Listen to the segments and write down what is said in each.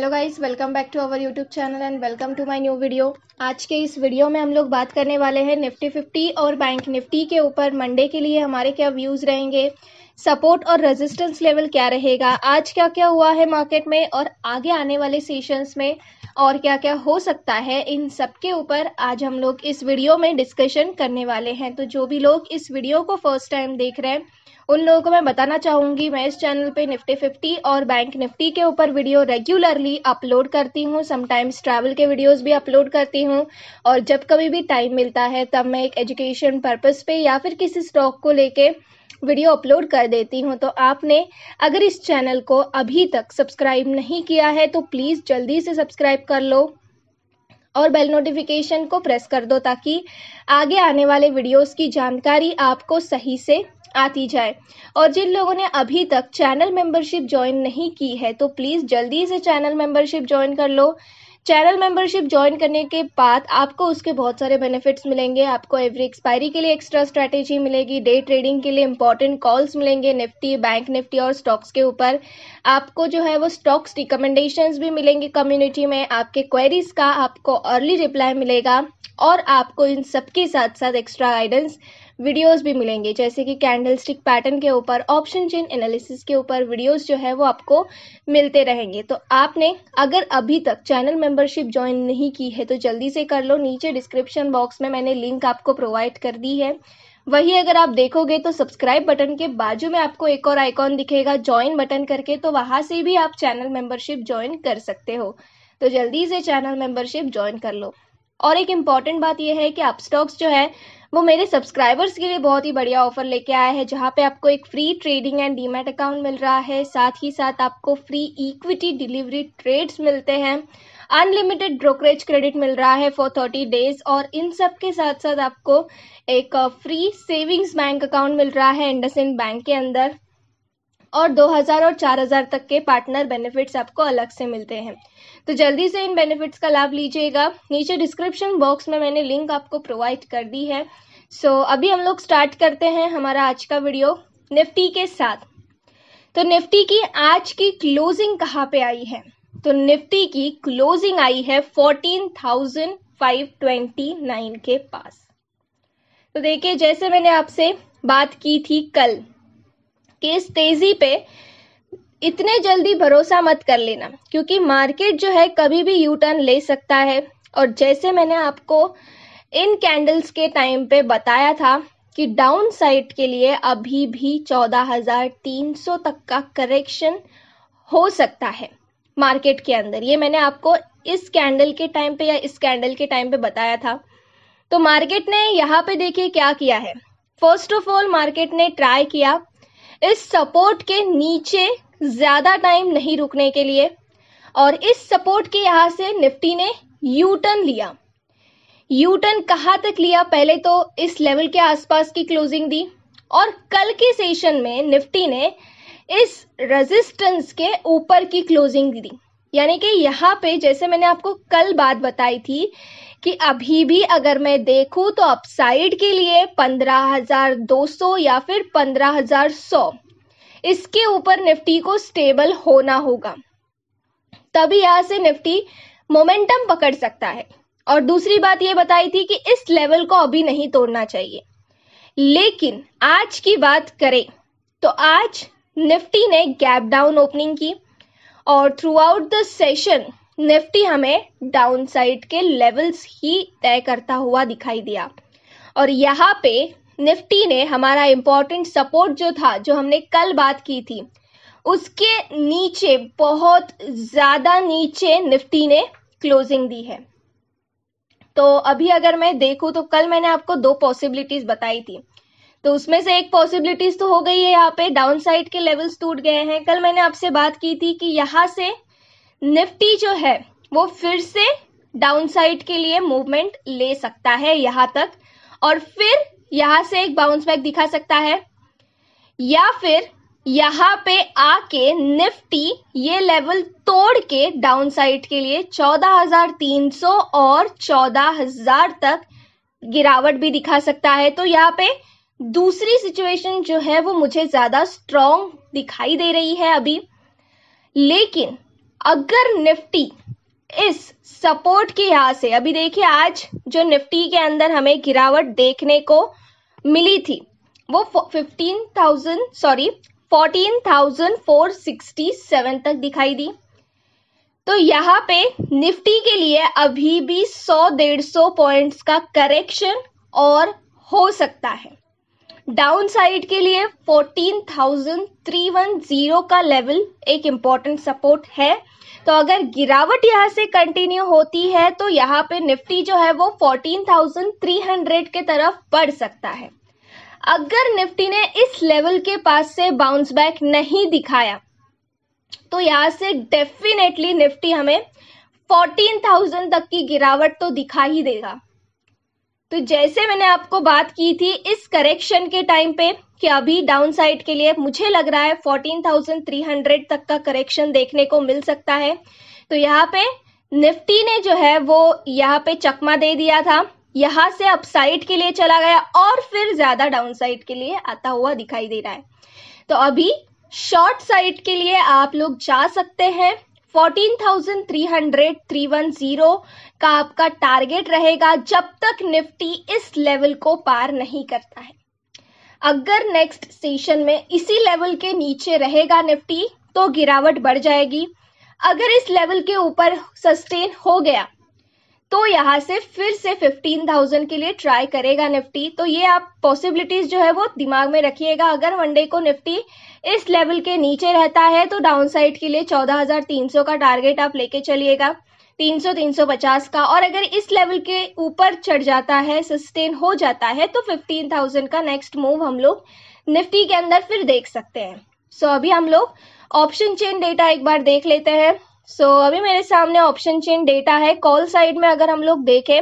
hello guys welcome back to our YouTube channel and welcome to my new video आज के इस video में हम लोग बात करने वाले हैं निफ्टी फिफ्टी और बैंक निफ्टी के ऊपर मंडे के लिए हमारे क्या व्यूज़ रहेंगे सपोर्ट और रेजिस्टेंस लेवल क्या रहेगा आज क्या क्या हुआ है मार्केट में और आगे आने वाले सेशंस में और क्या क्या हो सकता है इन सब के ऊपर आज हम लोग इस वीडियो में डिस्कशन करने वाले हैं तो जो भी लोग इस वीडियो को फर्स्ट टाइम देख रहे हैं उन लोगों को मैं बताना चाहूँगी मैं इस चैनल पे निफ्टी फिफ्टी और बैंक निफ्टी के ऊपर वीडियो रेगुलरली अपलोड करती हूँ समटाइम्स ट्रैवल के वीडियोस भी अपलोड करती हूँ और जब कभी भी टाइम मिलता है तब मैं एक एजुकेशन पर्पज़ पे या फिर किसी स्टॉक को लेके वीडियो अपलोड कर देती हूँ तो आपने अगर इस चैनल को अभी तक सब्सक्राइब नहीं किया है तो प्लीज़ जल्दी से सब्सक्राइब कर लो और बेल नोटिफिकेशन को प्रेस कर दो ताकि आगे आने वाले वीडियोस की जानकारी आपको सही से आती जाए और जिन लोगों ने अभी तक चैनल मेंबरशिप ज्वाइन नहीं की है तो प्लीज़ जल्दी से चैनल मेंबरशिप ज्वाइन कर लो चैनल मेंबरशिप ज्वाइन करने के बाद आपको उसके बहुत सारे बेनिफिट्स मिलेंगे आपको एवरी एक्सपायरी के लिए एक्स्ट्रा स्ट्रैटेजी मिलेगी डे ट्रेडिंग के लिए इंपॉर्टेंट कॉल्स मिलेंगे निफ्टी बैंक निफ्टी और स्टॉक्स के ऊपर आपको जो है वो स्टॉक्स रिकमेंडेशंस भी मिलेंगे कम्युनिटी में आपके क्वेरीज का आपको अर्ली रिप्लाई मिलेगा और आपको इन सबके साथ साथ एक्स्ट्रा गाइडेंस वीडियोस भी मिलेंगे जैसे कि कैंडल स्टिक पैटर्न के ऊपर ऑप्शन चेन एनालिसिस के ऊपर वीडियोस जो है वो आपको मिलते रहेंगे तो आपने अगर अभी तक चैनल मेंबरशिप ज्वाइन नहीं की है तो जल्दी से कर लो नीचे डिस्क्रिप्शन बॉक्स में मैंने लिंक आपको प्रोवाइड कर दी है वही अगर आप देखोगे तो सब्सक्राइब बटन के बाजू में आपको एक और आइकॉन दिखेगा ज्वाइन बटन करके तो वहां से भी आप चैनल मेंबरशिप ज्वाइन कर सकते हो तो जल्दी से चैनल मेंबरशिप ज्वाइन कर लो और एक इम्पॉर्टेंट बात यह है कि आप स्टॉक्स जो है वो मेरे सब्सक्राइबर्स के लिए बहुत ही बढ़िया ऑफर लेके आया है जहाँ पे आपको एक free trading and demat account मिल रहा है साथ ही साथ आपको फ्री इक्विटी डिलीवरी ट्रेड्स मिलते हैं अनलिमिटेड ब्रोकरेज क्रेडिट मिल रहा है फॉर थर्टी डेज और इन सब के साथ साथ आपको एक फ्री सेविंग्स बैंक अकाउंट मिल रहा है इंडस बैंक के अंदर और 2000 और 4000 तक के पार्टनर बेनिफिट्स आपको अलग से मिलते हैं तो जल्दी से इन बेनिफिट्स का लाभ लीजिएगा नीचे डिस्क्रिप्शन बॉक्स में मैंने लिंक आपको प्रोवाइड कर दी है सो so, अभी हम लोग स्टार्ट करते हैं हमारा आज का वीडियो निफ्टी के साथ तो निफ्टी की आज की क्लोजिंग कहाँ पे आई है तो निफ्टी की क्लोजिंग आई है 14,529 के पास तो देखिए जैसे मैंने आपसे बात की थी कल केस इस तेज़ी पे इतने जल्दी भरोसा मत कर लेना क्योंकि मार्केट जो है कभी भी यू टर्न ले सकता है और जैसे मैंने आपको इन कैंडल्स के टाइम पे बताया था कि डाउन साइड के लिए अभी भी 14,300 तक का करेक्शन हो सकता है मार्केट के अंदर ये मैंने आपको इस कैंडल के टाइम पे या इस कैंडल के टाइम पे बताया था तो मार्केट ने यहाँ पे देखिए क्या किया है फर्स्ट ऑफ ऑल मार्केट ने ट्राई किया इस सपोर्ट के नीचे ज़्यादा टाइम नहीं रुकने के लिए और इस सपोर्ट के यहाँ से निफ्टी ने यू टर्न लिया यू टर्न कहाँ तक लिया पहले तो इस लेवल के आसपास की क्लोजिंग दी और कल के सेशन में निफ्टी ने इस रेजिस्टेंस के ऊपर की क्लोजिंग दी यानी कि यहाँ पे जैसे मैंने आपको कल बात बताई थी कि अभी भी अगर मैं देखूँ तो अपसाइड के लिए पंद्रह हज़ार दो सौ या फिर पंद्रह हज़ार सौ इसके ऊपर निफ्टी को स्टेबल होना होगा तभी यहां से निफ्टी मोमेंटम पकड़ सकता है और दूसरी बात ये बताई थी कि इस लेवल को अभी नहीं तोड़ना चाहिए लेकिन आज की बात करें तो आज निफ्टी ने गैप डाउन ओपनिंग की और throughout the session Nifty हमें डाउनसाइड के लेवल्स ही तय करता हुआ दिखाई दिया और यहाँ पे निफ्टी ने हमारा इम्पोर्टेंट सपोर्ट जो था जो हमने कल बात की थी उसके नीचे बहुत ज़्यादा नीचे निफ्टी ने क्लोजिंग दी है तो अभी अगर मैं देखूँ तो कल मैंने आपको दो पॉसिबिलिटीज़ बताई थी तो उसमें से एक पॉसिबिलिटीज तो हो गई है यहाँ पे डाउन साइड के लेवल्स टूट गए हैं कल मैंने आपसे बात की थी कि यहाँ से निफ्टी जो है वो फिर से डाउन साइड के लिए मूवमेंट ले सकता है यहां तक और फिर यहां से एक बाउंस बैक दिखा सकता है या फिर यहाँ पे आके निफ्टी ये लेवल तोड़ के डाउन साइड के लिए 14,300 और 14,000 तक गिरावट भी दिखा सकता है तो यहाँ पे दूसरी सिचुएशन जो है वो मुझे ज़्यादा स्ट्रॉन्ग दिखाई दे रही है अभी लेकिन अगर निफ्टी इस सपोर्ट के यहाँ से अभी देखिए आज जो निफ्टी के अंदर हमें गिरावट देखने को मिली थी वो fifteen thousand sorry fourteen thousand four sixty seven तक दिखाई दी तो यहां पे निफ्टी के लिए अभी भी सौ डेढ़ सौ पॉइंट्स का करेक्शन और हो सकता है डाउन साइड के लिए 14,310 का लेवल एक इंपॉर्टेंट सपोर्ट है तो अगर गिरावट यहाँ से कंटिन्यू होती है तो यहाँ पे निफ्टी जो है वो 14,300 के तरफ बढ़ सकता है अगर निफ्टी ने इस लेवल के पास से बाउंस बैक नहीं दिखाया तो यहाँ से डेफिनेटली निफ्टी हमें 14,000 तक की गिरावट तो दिखा ही देगा तो जैसे मैंने आपको बात की थी इस करेक्शन के टाइम पे कि अभी डाउन साइड के लिए मुझे लग रहा है 14,300 तक का करेक्शन देखने को मिल सकता है तो यहाँ पे निफ्टी ने जो है वो यहाँ पे चकमा दे दिया था यहां से अपसाइड के लिए चला गया और फिर ज्यादा डाउन साइड के लिए आता हुआ दिखाई दे रहा है तो अभी शॉर्ट साइड के लिए आप लोग जा सकते हैं 14,300 का आपका टारगेट रहेगा जब तक निफ्टी इस लेवल को पार नहीं करता है अगर नेक्स्ट सेशन में इसी लेवल के नीचे रहेगा निफ्टी तो गिरावट बढ़ जाएगी अगर इस लेवल के ऊपर सस्टेन हो गया तो यहाँ से फिर से 15,000 के लिए ट्राई करेगा निफ्टी तो ये आप पॉसिबिलिटीज जो है वो दिमाग में रखिएगा अगर वनडे को निफ्टी इस लेवल के नीचे रहता है तो डाउनसाइड के लिए 14,300 का टारगेट आप लेके चलिएगा 300 350 का और अगर इस लेवल के ऊपर चढ़ जाता है सस्टेन हो जाता है तो 15,000 का नेक्स्ट मूव हम लोग निफ्टी के अंदर फिर देख सकते हैं सो so, अभी हम लोग ऑप्शन चेन डेटा एक बार देख लेते हैं सो so, अभी मेरे सामने ऑप्शन चेन डेटा है कॉल साइड में अगर हम लोग देखें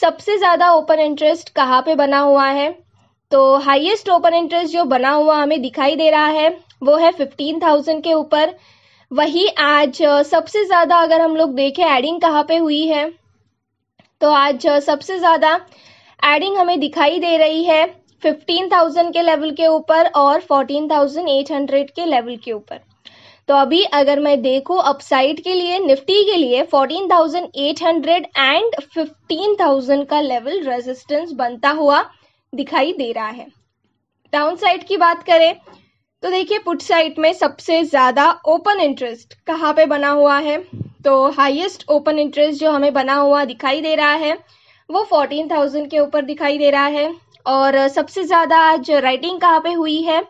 सबसे ज़्यादा ओपन इंटरेस्ट कहाँ पे बना हुआ है तो हाईएस्ट ओपन इंटरेस्ट जो बना हुआ हमें दिखाई दे रहा है वो है फिफ्टीन थाउजेंड के ऊपर वही आज सबसे ज़्यादा अगर हम लोग देखें एडिंग कहाँ पे हुई है तो आज सबसे ज़्यादा एडिंग हमें दिखाई दे रही है फिफ्टीन थाउजेंड के लेवल के ऊपर और फोर्टीन थाउजेंड एट हंड्रेड के लेवल के ऊपर तो अभी अगर मैं देखूँ अपसाइड के लिए निफ्टी के लिए 14,800 एंड 15,000 का लेवल रेजिस्टेंस बनता हुआ दिखाई दे रहा है डाउन साइड की बात करें तो देखिए पुट साइड में सबसे ज़्यादा ओपन इंटरेस्ट कहाँ पे बना हुआ है तो हाईएस्ट ओपन इंटरेस्ट जो हमें बना हुआ दिखाई दे रहा है वो 14,000 के ऊपर दिखाई दे रहा है और सबसे ज़्यादा आज राइटिंग कहाँ पे हुई है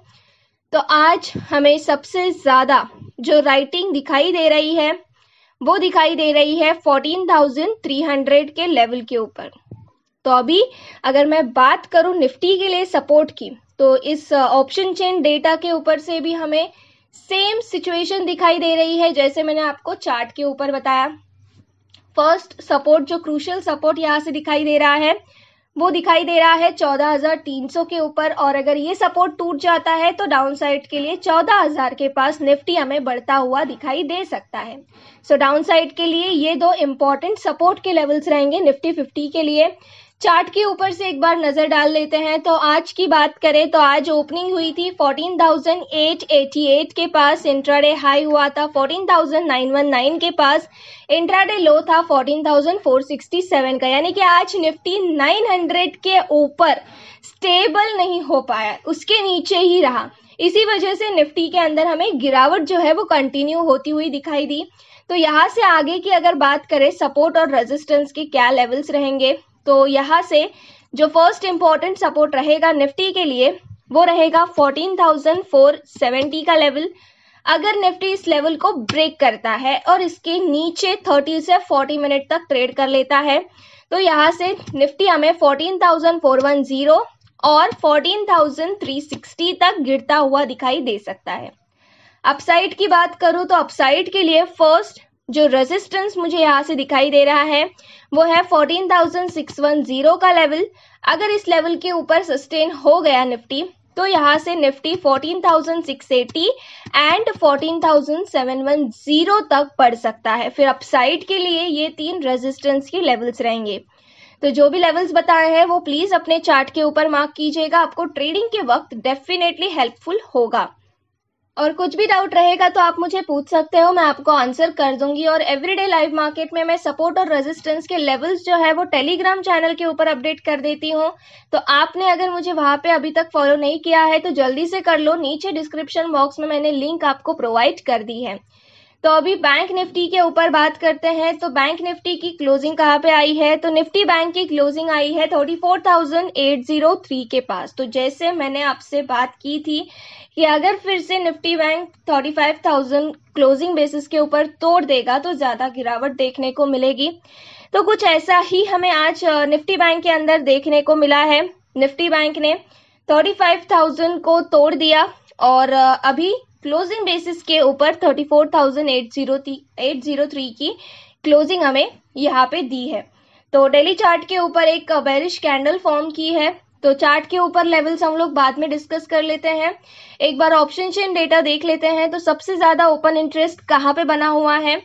तो आज हमें सबसे ज़्यादा जो राइटिंग दिखाई दे रही है वो दिखाई दे रही है 14,300 के लेवल के ऊपर तो अभी अगर मैं बात करूं निफ्टी के लिए सपोर्ट की तो इस ऑप्शन चेन डेटा के ऊपर से भी हमें सेम सिचुएशन दिखाई दे रही है जैसे मैंने आपको चार्ट के ऊपर बताया फर्स्ट सपोर्ट जो क्रूशल सपोर्ट यहाँ से दिखाई दे रहा है वो दिखाई दे रहा है 14,300 के ऊपर और अगर ये सपोर्ट टूट जाता है तो डाउन साइड के लिए 14,000 के पास निफ्टी हमें बढ़ता हुआ दिखाई दे सकता है सो so, डाउन साइड के लिए ये दो इंपॉर्टेंट सपोर्ट के लेवल्स रहेंगे निफ्टी 50 के लिए चार्ट के ऊपर से एक बार नजर डाल लेते हैं तो आज की बात करें तो आज ओपनिंग हुई थी 14,888 के पास इंट्राडे हाई हुआ था 14,919 के पास इंट्राडे लो था 14,467 का यानी कि आज निफ्टी 900 के ऊपर स्टेबल नहीं हो पाया उसके नीचे ही रहा इसी वजह से निफ्टी के अंदर हमें गिरावट जो है वो कंटिन्यू होती हुई दिखाई दी तो यहाँ से आगे की अगर बात करें सपोर्ट और रेजिस्टेंस के क्या लेवल्स रहेंगे तो यहाँ से जो फर्स्ट इंपॉर्टेंट सपोर्ट रहेगा निफ्टी के लिए वो रहेगा 14,470 का लेवल अगर निफ्टी इस लेवल को ब्रेक करता है और इसके नीचे 30 से 40 मिनट तक ट्रेड कर लेता है तो यहाँ से निफ्टी हमें 14,410 और 14,360 तक गिरता हुआ दिखाई दे सकता है अपसाइड की बात करूँ तो अपसाइड के लिए फर्स्ट जो रेजिस्टेंस मुझे यहाँ से दिखाई दे रहा है वो है 14,610 का लेवल अगर इस लेवल के ऊपर सस्टेन हो गया निफ्टी तो यहाँ से निफ्टी 14,680 एंड 14,710 तक पड़ सकता है फिर अपसाइड के लिए ये तीन रेजिस्टेंस के लेवल्स रहेंगे तो जो भी लेवल्स बताए हैं वो प्लीज़ अपने चार्ट के ऊपर मार्क कीजिएगा आपको ट्रेडिंग के वक्त डेफिनेटली हेल्पफुल होगा और कुछ भी डाउट रहेगा तो आप मुझे पूछ सकते हो मैं आपको आंसर कर दूंगी और एवरीडे लाइव मार्केट में मैं सपोर्ट और रेजिस्टेंस के लेवल्स जो है वो टेलीग्राम चैनल के ऊपर अपडेट कर देती हूँ तो आपने अगर मुझे वहां पे अभी तक फॉलो नहीं किया है तो जल्दी से कर लो नीचे डिस्क्रिप्शन बॉक्स में मैंने लिंक आपको प्रोवाइड कर दी है तो अभी बैंक निफ्टी के ऊपर बात करते हैं तो बैंक निफ्टी की क्लोजिंग कहाँ पे आई है तो निफ्टी बैंक की क्लोजिंग आई है thirty four thousand eight zero three के पास तो जैसे मैंने आपसे बात की थी कि अगर फिर से Nifty bank thirty five thousand closing basis के ऊपर तोड़ देगा तो ज़्यादा गिरावट देखने को मिलेगी तो कुछ ऐसा ही हमें आज निफ्टी बैंक के अंदर देखने को मिला है निफ्टी बैंक ने थर्टी फाइव थाउजेंड को तोड़ दिया और अभी क्लोजिंग बेसिस के ऊपर thirty four thousand eight zero zero three की क्लोजिंग हमें यहाँ पे दी है तो डेली चार्ट के ऊपर एक बैरिश कैंडल फॉर्म की है तो चार्ट के ऊपर लेवल्स हम लोग बाद में डिस्कस कर लेते हैं एक बार ऑप्शन चेन डेटा देख लेते हैं तो सबसे ज़्यादा ओपन इंटरेस्ट कहाँ पे बना हुआ है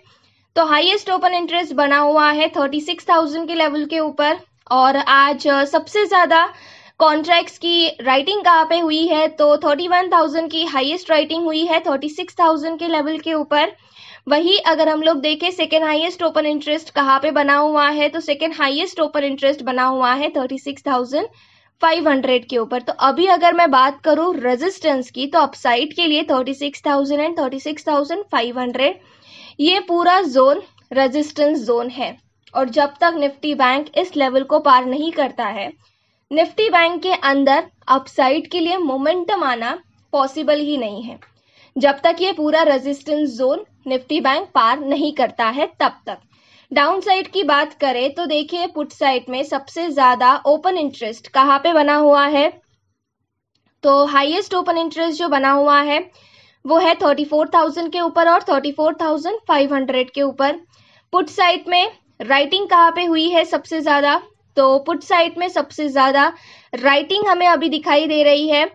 तो हाईएस्ट ओपन इंटरेस्ट बना हुआ है थर्टी सिक्स थाउजेंड के लेवल के ऊपर और आज सबसे ज़्यादा कॉन्ट्रैक्ट्स की राइटिंग कहाँ पे हुई है तो 31,000 की हाईएस्ट राइटिंग हुई है 36,000 के लेवल के ऊपर वही अगर हम लोग देखें सेकेंड हाईएस्ट ओपन इंटरेस्ट कहाँ पे बना हुआ है तो सेकेंड हाईएस्ट ओपन इंटरेस्ट बना हुआ है फाइव हंड्रेड के ऊपर तो अभी अगर मैं बात करूँ रेजिस्टेंस की तो अपसाइड के लिए थाउजेंड एंड हंड्रेड ये पूरा जोन रेजिस्टेंस जोन है और जब तक निफ्टी बैंक इस लेवल को पार नहीं करता है निफ्टी बैंक के अंदर अपसाइड के लिए मोमेंटम आना पॉसिबल ही नहीं है जब तक ये पूरा रेजिस्टेंस जोन निफ्टी बैंक पार नहीं करता है तब तक डाउन साइड की बात करें तो देखिए पुट साइड में सबसे ज्यादा ओपन इंटरेस्ट कहाँ पे बना हुआ है तो हाईएस्ट ओपन इंटरेस्ट जो बना हुआ है वो है 34,000 के ऊपर और 34,500 के ऊपर पुट साइड में राइटिंग कहाँ पे हुई है सबसे ज्यादा तो पुट साइड में सबसे ज़्यादा राइटिंग हमें अभी दिखाई दे रही है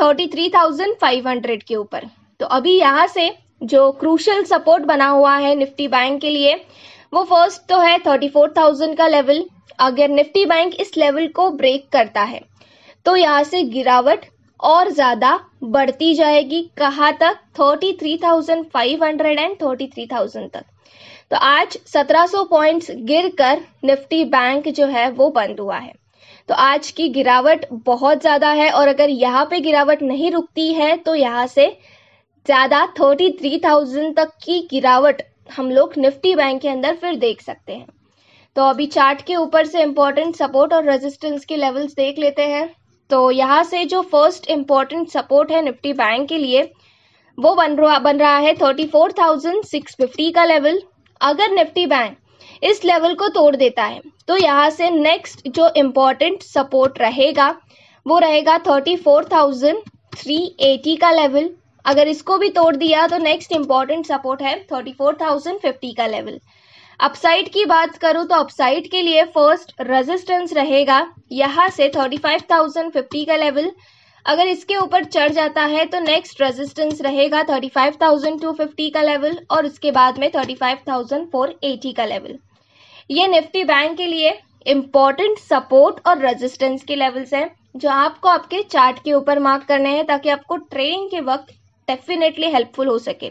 thirty three thousand five hundred के ऊपर तो अभी यहाँ से जो क्रूशल सपोर्ट बना हुआ है निफ्टी बैंक के लिए वो फर्स्ट तो है थर्टी फोर थाउजेंड का लेवल अगर निफ्टी बैंक इस लेवल को ब्रेक करता है तो यहाँ से गिरावट और ज़्यादा बढ़ती जाएगी कहाँ तक thirty three thousand five hundred and thirty three thousand तक तो आज सत्रह पॉइंट पॉइंट्स कर निफ्टी बैंक जो है वो बंद हुआ है तो आज की गिरावट बहुत ज़्यादा है और अगर यहाँ पे गिरावट नहीं रुकती है तो यहाँ से ज़्यादा थर्टी थ्री थाउजेंड तक की गिरावट हम लोग निफ्टी बैंक के अंदर फिर देख सकते हैं तो अभी चार्ट के ऊपर से इंपॉर्टेंट सपोर्ट और रेजिस्टेंस के लेवल्स देख लेते हैं तो यहाँ से जो फर्स्ट इम्पोर्टेंट सपोर्ट है निफ्टी बैंक के लिए वो बन रहा बन रहा है thirty four thousand six fifty का लेवल अगर निफ्टी बैंक इस लेवल को तोड़ देता है तो यहाँ से नेक्स्ट जो इम्पोर्टेंट सपोर्ट रहेगा वो रहेगा thirty four thousand three eighty का लेवल अगर इसको भी तोड़ दिया तो नेक्स्ट इम्पोर्टेंट सपोर्ट है थर्टी फोर थाउजेंड फिफ्टी का लेवल अपसाइड की बात करूँ तो अपसाइड के लिए फर्स्ट रेजिस्टेंस रहेगा यहां से 35,050 का लेवल अगर इसके ऊपर चढ़ जाता है तो नेक्स्ट रेजिस्टेंस रहेगा 35,250 का लेवल और उसके बाद में 35,480 का लेवल ये निफ्टी बैंक के लिए इम्पॉर्टेंट सपोर्ट और रेजिस्टेंस के लेवल्स हैं जो आपको आपके चार्ट के ऊपर मार्क करने हैं ताकि आपको ट्रेडिंग के वक्त डेफिनेटली हेल्पफुल हो सके